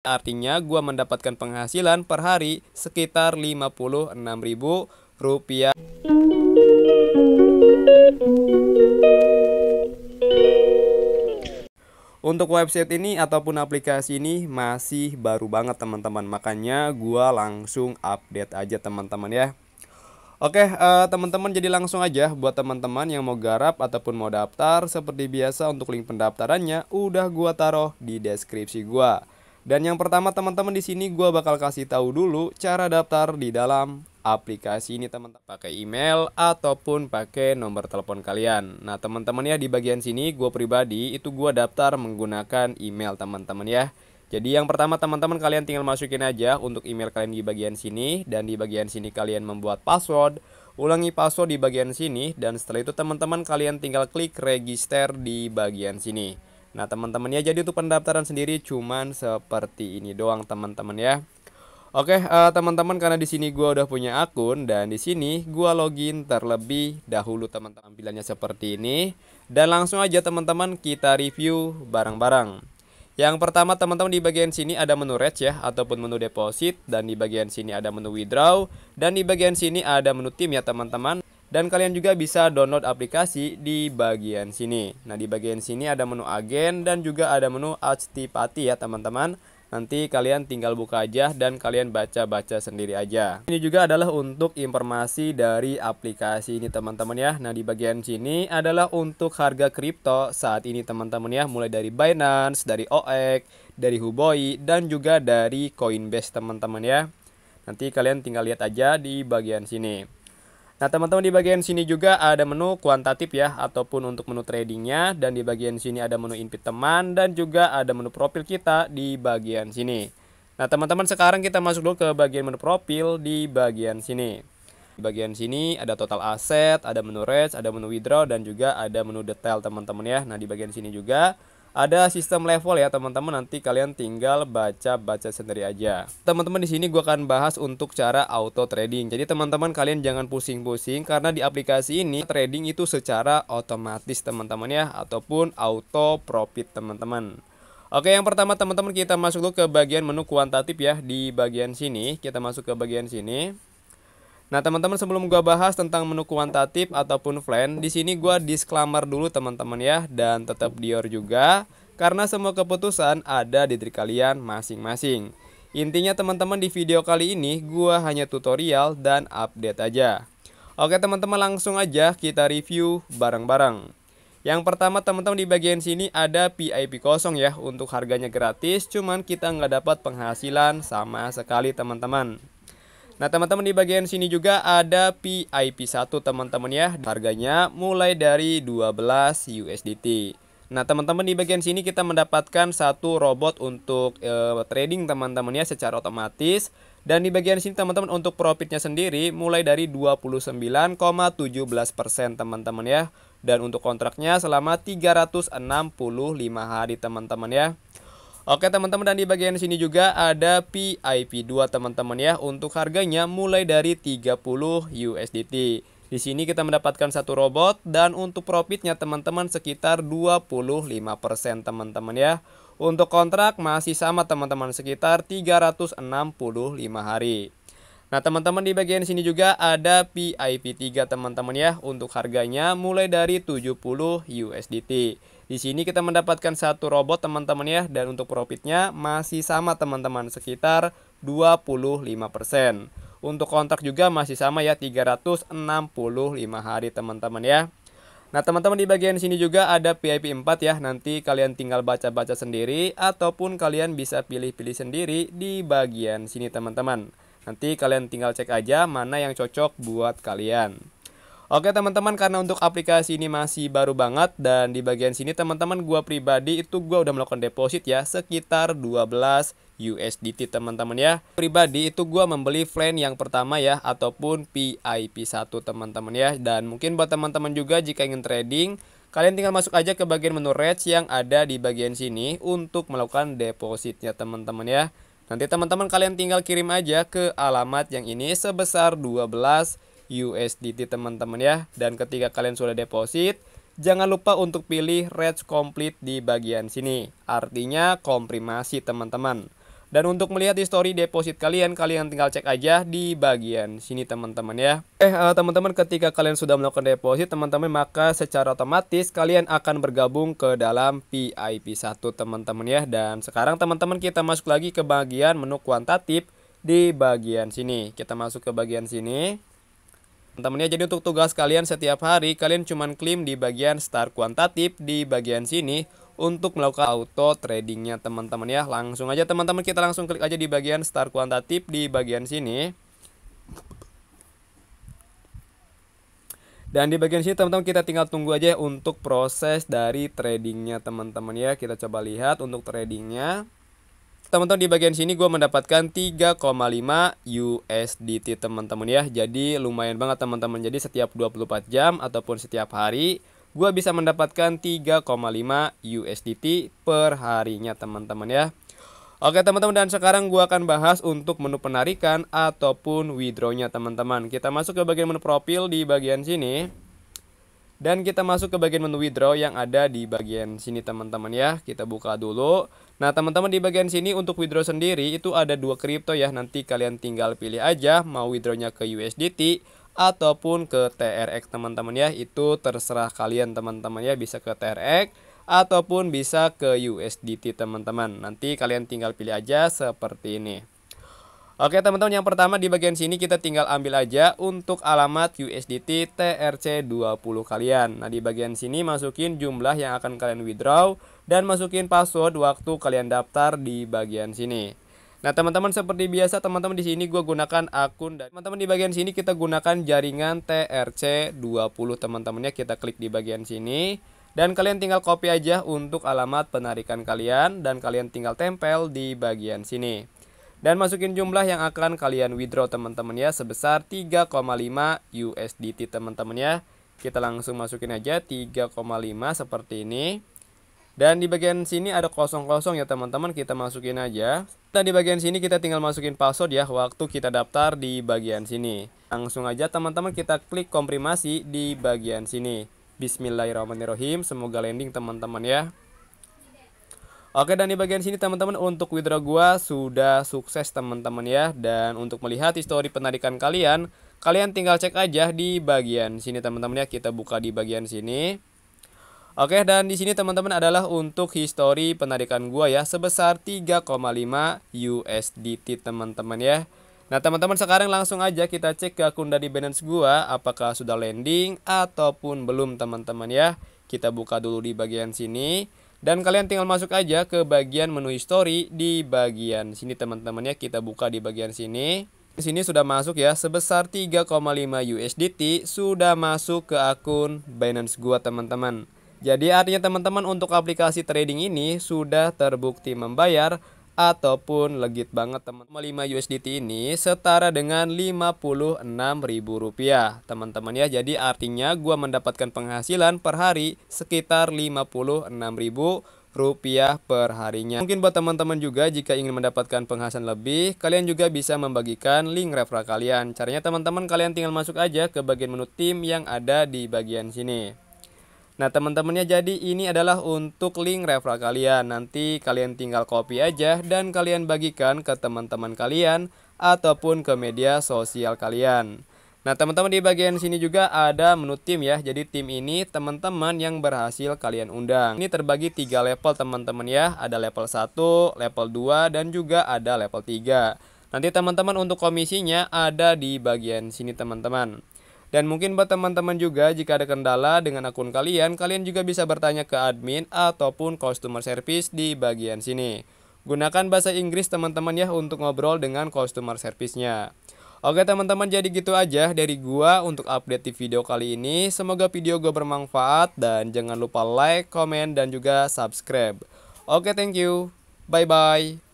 Artinya gue mendapatkan penghasilan per hari sekitar rp ribu rupiah. Untuk website ini ataupun aplikasi ini masih baru banget teman-teman Makanya gue langsung update aja teman-teman ya Oke eh, teman-teman jadi langsung aja buat teman-teman yang mau garap ataupun mau daftar Seperti biasa untuk link pendaftarannya udah gue taruh di deskripsi gue dan yang pertama teman-teman di sini gue bakal kasih tahu dulu cara daftar di dalam aplikasi ini teman-teman pakai email ataupun pakai nomor telepon kalian. Nah teman-teman ya di bagian sini gue pribadi itu gue daftar menggunakan email teman-teman ya. Jadi yang pertama teman-teman kalian tinggal masukin aja untuk email kalian di bagian sini dan di bagian sini kalian membuat password. Ulangi password di bagian sini dan setelah itu teman-teman kalian tinggal klik register di bagian sini. Nah teman-teman ya jadi untuk pendaftaran sendiri cuman seperti ini doang teman-teman ya. Oke uh, teman-teman karena di sini gue udah punya akun dan di sini gue login terlebih dahulu teman-teman bilangnya seperti ini dan langsung aja teman-teman kita review barang-barang. Yang pertama teman-teman di bagian sini ada menu rate ya ataupun menu deposit dan di bagian sini ada menu withdraw dan di bagian sini ada menu tim ya teman-teman. Dan kalian juga bisa download aplikasi di bagian sini. Nah, di bagian sini ada menu agen dan juga ada menu Actipati ya, teman-teman. Nanti kalian tinggal buka aja dan kalian baca-baca sendiri aja. Ini juga adalah untuk informasi dari aplikasi ini, teman-teman ya. Nah, di bagian sini adalah untuk harga kripto saat ini, teman-teman ya. Mulai dari Binance, dari OEX, dari Huboi, dan juga dari Coinbase, teman-teman ya. Nanti kalian tinggal lihat aja di bagian sini. Nah teman-teman di bagian sini juga ada menu kuantatif ya ataupun untuk menu tradingnya dan di bagian sini ada menu input teman dan juga ada menu profil kita di bagian sini. Nah teman-teman sekarang kita masuk dulu ke bagian menu profil di bagian sini. Di bagian sini ada total aset, ada menu range, ada menu withdraw dan juga ada menu detail teman-teman ya. Nah di bagian sini juga ada sistem level ya teman-teman nanti kalian tinggal baca-baca sendiri aja. Teman-teman di sini gua akan bahas untuk cara auto trading. Jadi teman-teman kalian jangan pusing-pusing karena di aplikasi ini trading itu secara otomatis teman-teman ya ataupun auto profit teman-teman. Oke, yang pertama teman-teman kita masuk dulu ke bagian menu kuantatif ya di bagian sini. Kita masuk ke bagian sini. Nah, teman-teman sebelum gue bahas tentang menu kuantitatif ataupun flan, di sini gua disclaimer dulu teman-teman ya dan tetap Dior juga karena semua keputusan ada di diri kalian masing-masing. Intinya teman-teman di video kali ini gue hanya tutorial dan update aja. Oke teman-teman langsung aja kita review barang-barang Yang pertama teman-teman di bagian sini ada PIP kosong ya Untuk harganya gratis cuman kita nggak dapat penghasilan sama sekali teman-teman Nah teman-teman di bagian sini juga ada PIP1 teman-teman ya Harganya mulai dari 12 USDT Nah teman-teman di bagian sini kita mendapatkan satu robot untuk e, trading teman-teman ya secara otomatis Dan di bagian sini teman-teman untuk profitnya sendiri mulai dari 29,17% teman-teman ya Dan untuk kontraknya selama 365 hari teman-teman ya Oke teman-teman dan di bagian sini juga ada PIP2 teman-teman ya untuk harganya mulai dari 30 USDT. Di sini kita mendapatkan satu robot dan untuk profitnya teman-teman sekitar 25% teman-teman ya. Untuk kontrak masih sama teman-teman sekitar 365 hari. Nah, teman-teman di bagian sini juga ada PIP 3 teman-teman ya. Untuk harganya mulai dari 70 USDT. Di sini kita mendapatkan satu robot teman-teman ya dan untuk profitnya masih sama teman-teman sekitar 25%. Untuk kontrak juga masih sama ya 365 hari teman-teman ya. Nah teman-teman di bagian sini juga ada PIP 4 ya Nanti kalian tinggal baca-baca sendiri Ataupun kalian bisa pilih-pilih sendiri di bagian sini teman-teman Nanti kalian tinggal cek aja mana yang cocok buat kalian. Oke teman-teman karena untuk aplikasi ini masih baru banget dan di bagian sini teman-teman gua pribadi itu gua udah melakukan deposit ya sekitar 12 USDT teman-teman ya. Pribadi itu gua membeli plan yang pertama ya ataupun PIP1 teman-teman ya dan mungkin buat teman-teman juga jika ingin trading Kalian tinggal masuk aja ke bagian menu range yang ada di bagian sini untuk melakukan depositnya teman-teman ya. Nanti teman-teman kalian tinggal kirim aja ke alamat yang ini sebesar 12 USDT teman-teman ya. Dan ketika kalian sudah deposit, jangan lupa untuk pilih red Complete di bagian sini. Artinya komprimasi teman-teman. Dan untuk melihat histori deposit kalian, kalian tinggal cek aja di bagian sini teman-teman ya. Eh, eh teman-teman ketika kalian sudah melakukan deposit teman-teman maka secara otomatis kalian akan bergabung ke dalam PIP 1 teman-teman ya. Dan sekarang teman-teman kita masuk lagi ke bagian menu kuantitatif di bagian sini. Kita masuk ke bagian sini. Teman-teman ya, jadi untuk tugas kalian setiap hari kalian cuman klaim di bagian start kuantitatif di bagian sini untuk melakukan auto tradingnya teman-teman ya langsung aja teman-teman kita langsung klik aja di bagian start kuantatif di bagian sini Dan di bagian sini teman-teman kita tinggal tunggu aja untuk proses dari tradingnya teman-teman ya. Kita coba lihat untuk tradingnya. Teman-teman di bagian sini gue mendapatkan 3,5 USDT teman-teman ya. Jadi lumayan banget teman-teman. Jadi setiap 24 jam ataupun setiap hari gue bisa mendapatkan 3,5 USDT per harinya teman-teman ya. Oke teman-teman dan sekarang gue akan bahas untuk menu penarikan ataupun withdrawnya teman-teman. Kita masuk ke bagian menu profil di bagian sini. Dan kita masuk ke bagian menu withdraw yang ada di bagian sini teman-teman ya. Kita buka dulu. Nah teman-teman di bagian sini untuk withdraw sendiri itu ada dua kripto ya. Nanti kalian tinggal pilih aja mau withdrawnya ke USDT ataupun ke TRX teman-teman ya. Itu terserah kalian teman-teman ya bisa ke TRX ataupun bisa ke USDT teman-teman. Nanti kalian tinggal pilih aja seperti ini. Oke teman-teman yang pertama di bagian sini kita tinggal ambil aja untuk alamat USDT TRC20 kalian Nah di bagian sini masukin jumlah yang akan kalian withdraw dan masukin password waktu kalian daftar di bagian sini Nah, teman-teman seperti biasa teman-teman di sini gue gunakan akun dan teman-teman di bagian sini kita gunakan jaringan TRC20 teman-temannya kita klik di bagian sini dan kalian tinggal copy aja untuk alamat penarikan kalian dan kalian tinggal tempel di bagian sini. Dan masukin jumlah yang akan kalian withdraw teman-teman ya sebesar 3,5 USDT teman-teman ya. Kita langsung masukin aja 3,5 seperti ini. Dan di bagian sini ada kosong-kosong ya teman-teman, kita masukin aja. Dan nah, di bagian sini kita tinggal masukin password ya waktu kita daftar di bagian sini. Langsung aja teman-teman kita klik komprimasi di bagian sini. Bismillahirrahmanirrahim, semoga landing teman-teman ya. Oke dan di bagian sini teman-teman untuk withdraw gua sudah sukses teman-teman ya dan untuk melihat histori penarikan kalian kalian tinggal cek aja di bagian sini teman-teman ya kita buka di bagian sini Oke, dan di sini teman-teman adalah untuk histori penarikan gua ya sebesar 3,5 USDT teman-teman ya. Nah teman-teman sekarang langsung aja kita cek ke akun dari Binance gua apakah sudah landing ataupun belum teman-teman ya. Kita buka dulu di bagian sini dan kalian tinggal masuk aja ke bagian menu history di bagian sini teman-teman ya. Kita buka di bagian sini. Di sini sudah masuk ya sebesar 3,5 USDT sudah masuk ke akun Binance gua teman-teman. Jadi artinya teman-teman untuk aplikasi trading ini sudah terbukti membayar ataupun legit banget teman teman 5 USDT ini setara dengan Rp56.000 teman-teman ya jadi artinya gua mendapatkan penghasilan per hari sekitar Rp56.000 rupiah per harinya. Mungkin buat teman-teman juga jika ingin mendapatkan penghasilan lebih, kalian juga bisa membagikan link referral kalian. Caranya teman-teman kalian tinggal masuk aja ke bagian menu tim yang ada di bagian sini. Nah teman-temannya jadi ini adalah untuk link referral kalian. Nanti kalian tinggal copy aja dan kalian bagikan ke teman-teman kalian ataupun ke media sosial kalian. Nah teman-teman di bagian sini juga ada menu tim ya Jadi tim ini teman-teman yang berhasil kalian undang Ini terbagi tiga level teman-teman ya Ada level 1, level 2, dan juga ada level 3 Nanti teman-teman untuk komisinya ada di bagian sini teman-teman dan mungkin buat teman-teman juga jika ada kendala dengan akun kalian, kalian juga bisa bertanya ke admin ataupun customer service di bagian sini. Gunakan bahasa Inggris teman-teman ya untuk ngobrol dengan customer service-nya. Oke teman-teman jadi gitu aja dari gua untuk update di video kali ini. Semoga video gua bermanfaat dan jangan lupa like, komen, dan juga subscribe. Oke thank you. Bye-bye.